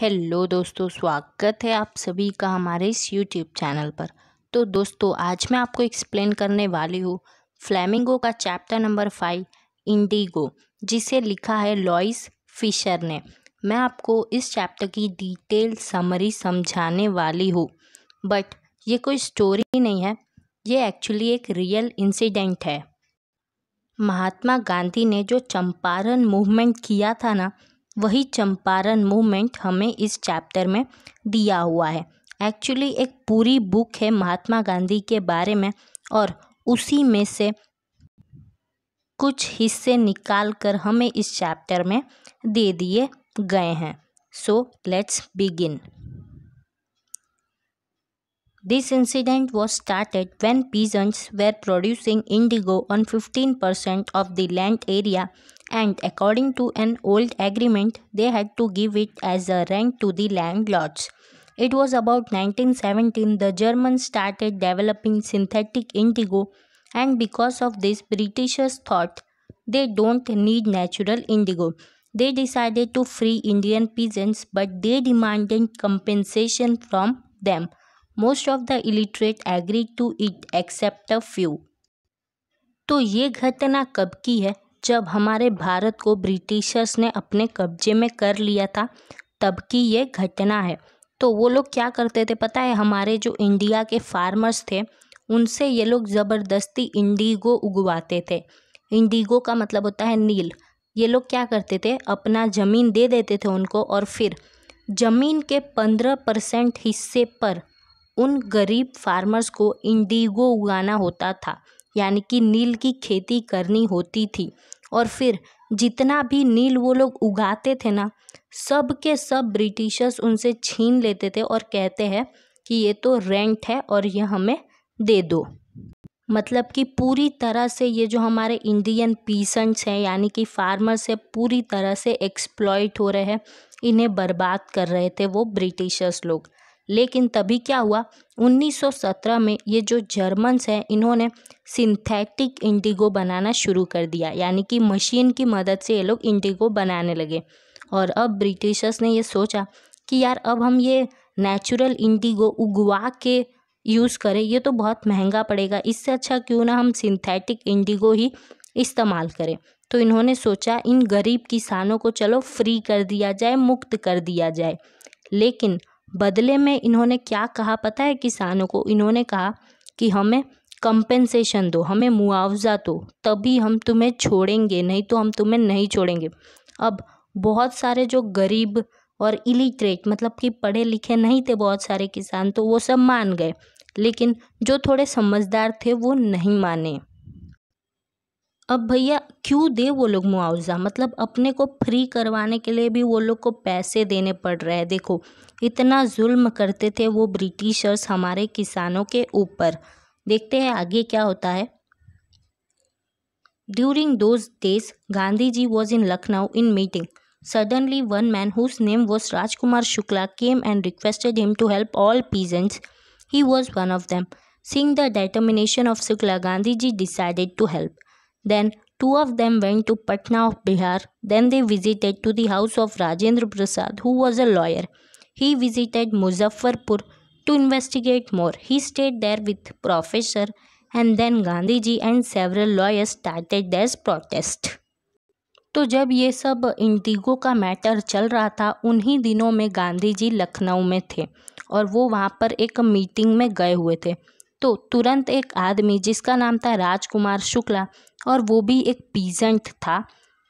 Hello दोस्तों स्वागत है आप सभी का हमारे इस यूट्यूब चैनल पर तो दोस्तों आज मैं आपको एक्सप्लेन करने वाली हूँ फ्लैमिंगो का चैप्टर नंबर फाइव इंडिगो जिसे लिखा है लॉइस फिशर ने मैं आपको इस चैप्टर की डिटेल समरी समझाने वाली हूँ बट ये कोई स्टोरी नहीं है ये एक्चुअली एक रियल इंसिडेंट है महात्मा गांधी ने जो चंपारण मूवमेंट किया था ना वही चंपारण मूवमेंट हमें इस चैप्टर में दिया हुआ है एक्चुअली एक पूरी बुक है महात्मा गांधी के बारे में और उसी में से कुछ हिस्से निकाल कर हमें इस चैप्टर में दे दिए गए हैं so let's begin this incident was started when peasants were producing indigo on fifteen percent of the land area and according to an old agreement, they had to give it as a rent to the landlords. It was about 1917 the Germans started developing synthetic indigo, and because of this, Britishers thought they don't need natural indigo. They decided to free Indian peasants, but they demanded compensation from them. Most of the illiterate agreed to it except a few. तो ये घटना कब की है जब हमारे भारत को Britishers ने अपने कब्जे में कर लिया था तब की ये घटना है तो वो लोग क्या करते थे पता है हमारे जो इंडिया के फार्मर्स थे उनसे ये लोग ज़बरदस्ती इंडिगो उगवाते थे इंडिगो का मतलब होता है नील ये लोग क्या करते थे अपना ज़मीन दे देते थे उनको और फिर ज़मीन के पंद्रह परसेंट हिस्से पर उन गरीब फार्मर्स को इंडिगो उगाना होता था यानी कि नील की खेती करनी होती थी और फिर जितना भी नील वो लोग उगाते थे ना सब के सब ब्रिटिशर्स उनसे छीन लेते थे और कहते हैं कि ये तो रेंट है और ये हमें दे दो मतलब कि पूरी तरह से ये जो हमारे इंडियन पीसेंट्स हैं यानी कि फार्मर्स है पूरी तरह से एक्सप्लॉयट हो रहे हैं इन्हें बर्बाद कर रहे थे वो ब्रिटिशर्स लोग लेकिन तभी क्या हुआ 1917 में ये जो जर्मन्स हैं इन्होंने सिंथेटिक इंडिगो बनाना शुरू कर दिया यानी कि मशीन की मदद से ये लोग इंडिगो बनाने लगे और अब ब्रिटिशर्स ने ये सोचा कि यार अब हम ये नेचुरल इंडिगो उगवा के यूज़ करें ये तो बहुत महंगा पड़ेगा इससे अच्छा क्यों ना हम सिंथेटिक इंडिगो ही इस्तेमाल करें तो इन्होंने सोचा इन गरीब किसानों को चलो फ्री कर दिया जाए मुक्त कर दिया जाए लेकिन बदले में इन्होंने क्या कहा पता है किसानों को इन्होंने कहा कि हमें कंपेंसेशन दो हमें मुआवजा दो तभी हम तुम्हें छोड़ेंगे नहीं तो हम तुम्हें नहीं छोड़ेंगे अब बहुत सारे जो गरीब और इलिटरेट मतलब कि पढ़े लिखे नहीं थे बहुत सारे किसान तो वो सब मान गए लेकिन जो थोड़े समझदार थे वो नहीं माने अब भैया क्यों दे वो लोग मुआवज़ा मतलब अपने को फ्री करवाने के लिए भी वो लोग को पैसे देने पड़ रहे हैं देखो इतना जुल्म करते थे वो ब्रिटिशर्स हमारे किसानों के ऊपर देखते हैं आगे क्या होता है during those days Gandhi ji was in Lucknow in meeting suddenly one man whose name was Rajkumar Shukla came and requested him to help all peasants he was one of them seeing the determination of Shukla Gandhi ji decided to help Then two of them went to Patna of Bihar. Then they visited to the house of Rajendra Prasad, who was a lawyer. He visited Muzaffarpur to investigate more. He stayed there with Professor and then Gandhi ji and several lawyers started their protest. तो जब ये सब Indigo का matter चल रहा था उन्हीं दिनों में गांधी जी लखनऊ में थे और वो वहाँ पर एक मीटिंग में गए हुए थे तो तुरंत एक आदमी जिसका नाम था राजकुमार शुक्ला और वो भी एक पीजेंट था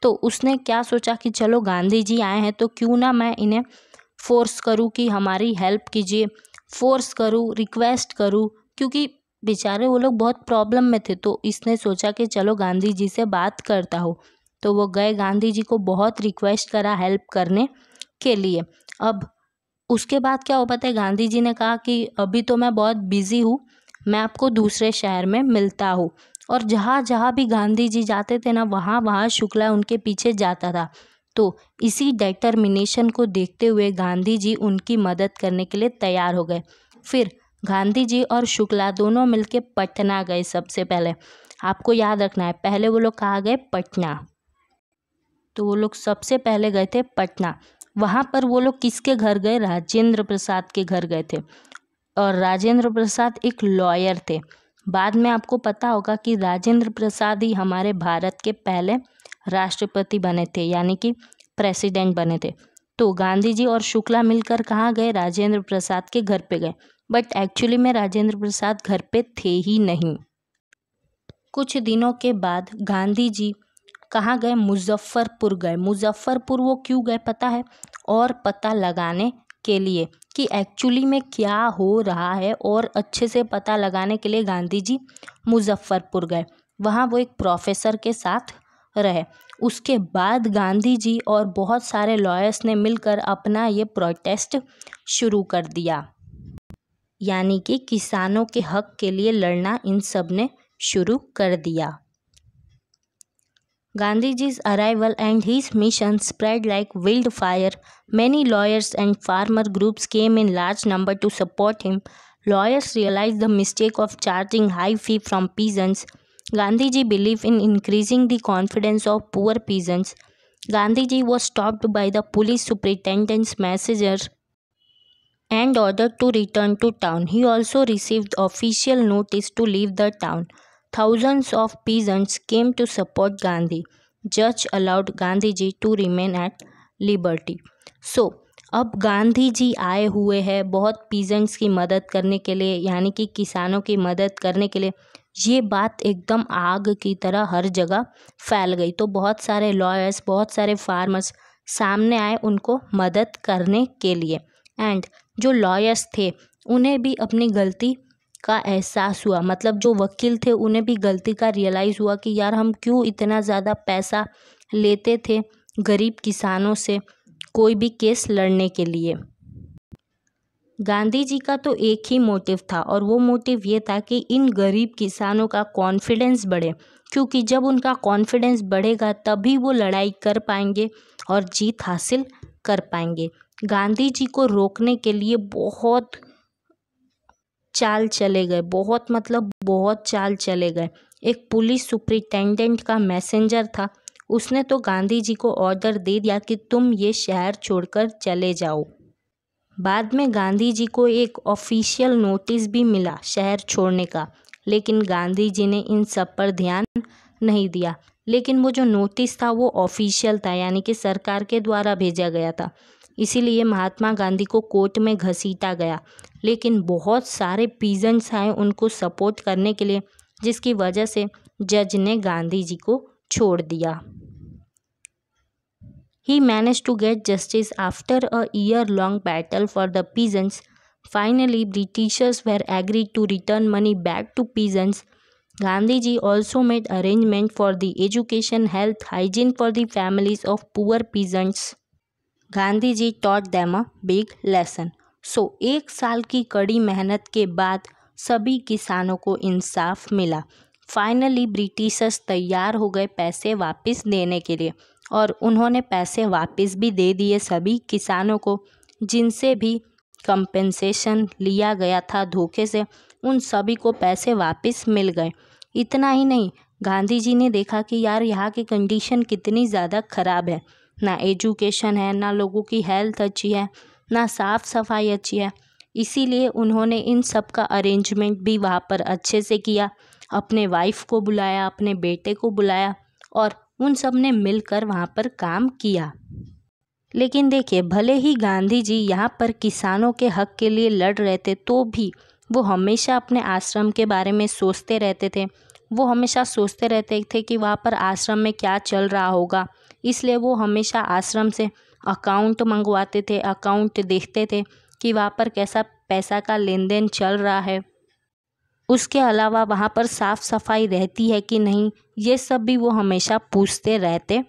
तो उसने क्या सोचा कि चलो गांधी जी आए हैं तो क्यों ना मैं इन्हें फोर्स करूं कि हमारी हेल्प कीजिए फोर्स करूं रिक्वेस्ट करूं क्योंकि बेचारे वो लोग बहुत प्रॉब्लम में थे तो इसने सोचा कि चलो गांधी जी से बात करता हो तो वो गए गांधी जी को बहुत रिक्वेस्ट करा हेल्प करने के लिए अब उसके बाद क्या हो पाता है गांधी जी ने कहा कि अभी तो मैं बहुत बिज़ी हूँ मैं आपको दूसरे शहर में मिलता हूँ और जहाँ जहाँ भी गांधी जी जाते थे ना वहाँ वहाँ शुक्ला उनके पीछे जाता था तो इसी डेटर्मिनेशन को देखते हुए गांधी जी उनकी मदद करने के लिए तैयार हो गए फिर गांधी जी और शुक्ला दोनों मिलके पटना गए सबसे पहले आपको याद रखना है पहले वो लोग कहाँ गए पटना तो वो लोग सबसे पहले गए थे पटना वहाँ पर वो लोग किसके घर गए राजेंद्र प्रसाद के घर गए थे और राजेंद्र प्रसाद एक लॉयर थे बाद में आपको पता होगा कि राजेंद्र प्रसाद ही हमारे भारत के पहले राष्ट्रपति बने थे यानी कि प्रेसिडेंट बने थे तो गांधी जी और शुक्ला मिलकर कहाँ गए राजेंद्र प्रसाद के घर पे गए बट एक्चुअली में राजेंद्र प्रसाद घर पे थे ही नहीं कुछ दिनों के बाद गांधी जी कहाँ गए मुजफ्फ़रपुर गए मुजफ्फ़रपुर वो क्यों गए पता है और पता लगाने के लिए कि एक्चुअली में क्या हो रहा है और अच्छे से पता लगाने के लिए गांधी जी मुजफ्फ़रपुर गए वहाँ वो एक प्रोफेसर के साथ रहे उसके बाद गांधी जी और बहुत सारे लॉयर्स ने मिलकर अपना ये प्रोटेस्ट शुरू कर दिया यानी कि किसानों के हक के लिए लड़ना इन सब ने शुरू कर दिया Gandhiji's arrival and his mission spread like wildfire. Many lawyers and farmer groups came in large number to support him. Lawyers realized the mistake of charging high fee from peasants. Gandhiji believed in increasing the confidence of poor peasants. Gandhiji was stopped by the police superintendent's messenger and ordered to return to town. He also received official notice to leave the town. Thousands of peasants came to support Gandhi. Judge allowed Gandhi ji to remain at liberty. So, अब गांधी जी आए हुए हैं बहुत peasants की मदद करने के लिए यानी कि किसानों की मदद करने के लिए ये बात एकदम आग की तरह हर जगह फैल गई तो बहुत सारे लॉयर्स बहुत सारे फार्मर्स सामने आए उनको मदद करने के लिए एंड जो लॉयर्स थे उन्हें भी अपनी गलती का एहसास हुआ मतलब जो वकील थे उन्हें भी गलती का रियलाइज़ हुआ कि यार हम क्यों इतना ज़्यादा पैसा लेते थे गरीब किसानों से कोई भी केस लड़ने के लिए गांधी जी का तो एक ही मोटिव था और वो मोटिव ये था कि इन गरीब किसानों का कॉन्फिडेंस बढ़े क्योंकि जब उनका कॉन्फिडेंस बढ़ेगा तभी वो लड़ाई कर पाएंगे और जीत हासिल कर पाएंगे गांधी जी को रोकने के लिए बहुत चाल चले गए बहुत मतलब बहुत चाल चले गए एक पुलिस सुप्रिटेंडेंट का मैसेंजर था उसने तो गांधी जी को ऑर्डर दे दिया कि तुम ये शहर छोड़कर चले जाओ बाद में गांधी जी को एक ऑफिशियल नोटिस भी मिला शहर छोड़ने का लेकिन गांधी जी ने इन सब पर ध्यान नहीं दिया लेकिन वो जो नोटिस था वो ऑफिशियल था यानी कि सरकार के द्वारा भेजा गया था इसीलिए महात्मा गांधी को कोर्ट में घसीटा गया लेकिन बहुत सारे पीजेंट्स आए उनको सपोर्ट करने के लिए जिसकी वजह से जज ने गांधी जी को छोड़ दिया he managed to get justice after a year long battle for the peasants finally Britishers were agree to return money back to peasants Gandhi ji also made arrangement for the education health hygiene for the families of poor peasants Gandhi ji taught them a big lesson so एक साल की कड़ी मेहनत के बाद सभी किसानों को इंसाफ मिला फाइनली ब्रिटिशर्स तैयार हो गए पैसे वापस देने के लिए और उन्होंने पैसे वापस भी दे दिए सभी किसानों को जिनसे भी कंपेंसेशन लिया गया था धोखे से उन सभी को पैसे वापस मिल गए इतना ही नहीं गांधी जी ने देखा कि यार यहाँ की कंडीशन कितनी ज़्यादा ख़राब है ना एजुकेशन है ना लोगों की हेल्थ अच्छी है ना साफ़ सफाई अच्छी है इसीलिए उन्होंने इन सब का अरेंजमेंट भी वहाँ पर अच्छे से किया अपने वाइफ को बुलाया अपने बेटे को बुलाया और उन सब ने मिलकर वहाँ पर काम किया लेकिन देखिए भले ही गांधी जी यहाँ पर किसानों के हक के लिए लड़ रहे थे तो भी वो हमेशा अपने आश्रम के बारे में सोचते रहते थे वो हमेशा सोचते रहते थे कि वहाँ पर आश्रम में क्या चल रहा होगा इसलिए वो हमेशा आश्रम से अकाउंट मंगवाते थे अकाउंट देखते थे कि वहाँ पर कैसा पैसा का लेन देन चल रहा है उसके अलावा वहाँ पर साफ़ सफाई रहती है कि नहीं ये सब भी वो हमेशा पूछते रहते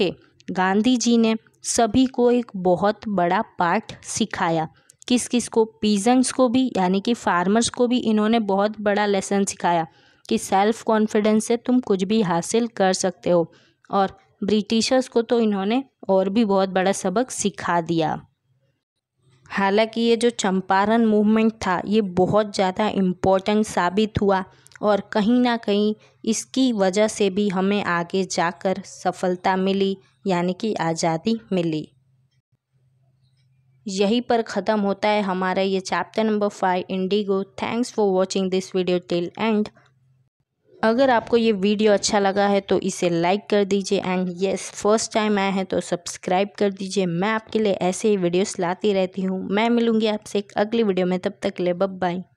थे गांधी जी ने सभी को एक बहुत बड़ा पाठ सिखाया किस किस को पीजेंट्स को भी यानी कि फार्मर्स को भी इन्होंने बहुत बड़ा लेसन सिखाया कि सेल्फ़ कॉन्फिडेंस से तुम कुछ भी हासिल कर सकते हो और ब्रिटिशर्स को तो इन्होंने और भी बहुत बड़ा सबक सिखा दिया हालांकि ये जो चंपारण मूवमेंट था ये बहुत ज़्यादा इम्पोर्टेंट साबित हुआ और कहीं ना कहीं इसकी वजह से भी हमें आगे जाकर सफलता मिली यानी कि आज़ादी मिली यहीं पर ख़त्म होता है हमारा ये chapter number five indigo thanks for watching this video till end अगर आपको ये वीडियो अच्छा लगा है तो इसे लाइक कर दीजिए एंड यस फर्स्ट टाइम आए हैं तो सब्सक्राइब कर दीजिए मैं आपके लिए ऐसे ही वीडियोस लाती रहती हूँ मैं मिलूँगी आपसे एक अगली वीडियो में तब तक ले बब बाय